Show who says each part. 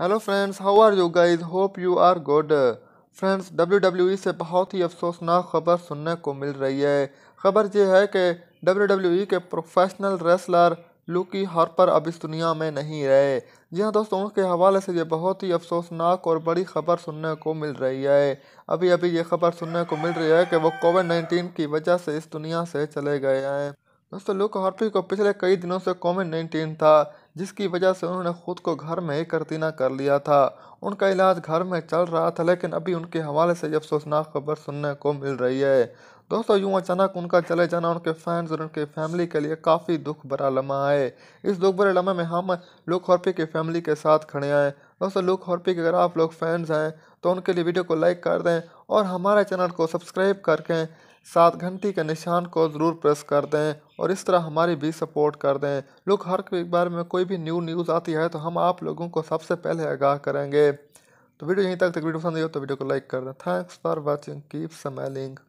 Speaker 1: hello friends how are you guys hope you are good friends W W E سے بہت ہی افسوسناک خبر سننے کو مل رہی ہے خبر یہ ہے کہ ڈبلیو ڈبلیو ای کے پروفیشنل ریسلر لوکی ہارپر اب اس دنیا میں نہیں رہے جی ہاں دوستوں کے حوالے سے یہ بہت ہی افسوسناک اور بڑی خبر سننے کو مل رہی ہے ابھی ابھی یہ خبر سننے کو مل رہی ہے کہ وہ کووڈ نائنٹین کی وجہ سے اس دنیا سے چلے گئے ہیں دوستو لوک ہارپی کو پچھلے کئی دنوں سے کووڈ نائنٹین تھا جس کی وجہ سے انہوں نے خود کو گھر میں ہی کرتینہ کر لیا تھا ان کا علاج گھر میں چل رہا تھا لیکن ابھی ان کے حوالے سے یہ افسوسناک خبر سننے کو مل رہی ہے دوستو یوں اچانک ان کا چلے جانا ان کے فینز اور ان کے فیملی کے لیے کافی دکھ برا لمحہ ہے اس دکھ بھرے لمحے میں ہم لوک ہارپی کے فیملی کے ساتھ کھڑے آئیں دوستو لوک ہارپی کے اگر آپ لوگ فینز ہیں تو ان کے لیے ویڈیو کو لائک کر دیں اور ہمارے چینل کو سبسکرائب کر کے سات گھنٹی کے نشان کو ضرور پریس کر دیں اور اس طرح ہماری بھی سپورٹ کر دیں لوگ ہر بارے میں کوئی بھی نیو نیوز آتی ہے تو ہم آپ لوگوں کو سب سے پہلے آگاہ کریں گے تو ویڈیو یہیں تک تک ویڈیو پسند نہیں ہو تو ویڈیو کو لائک کر دیں thanks for watching keep smiling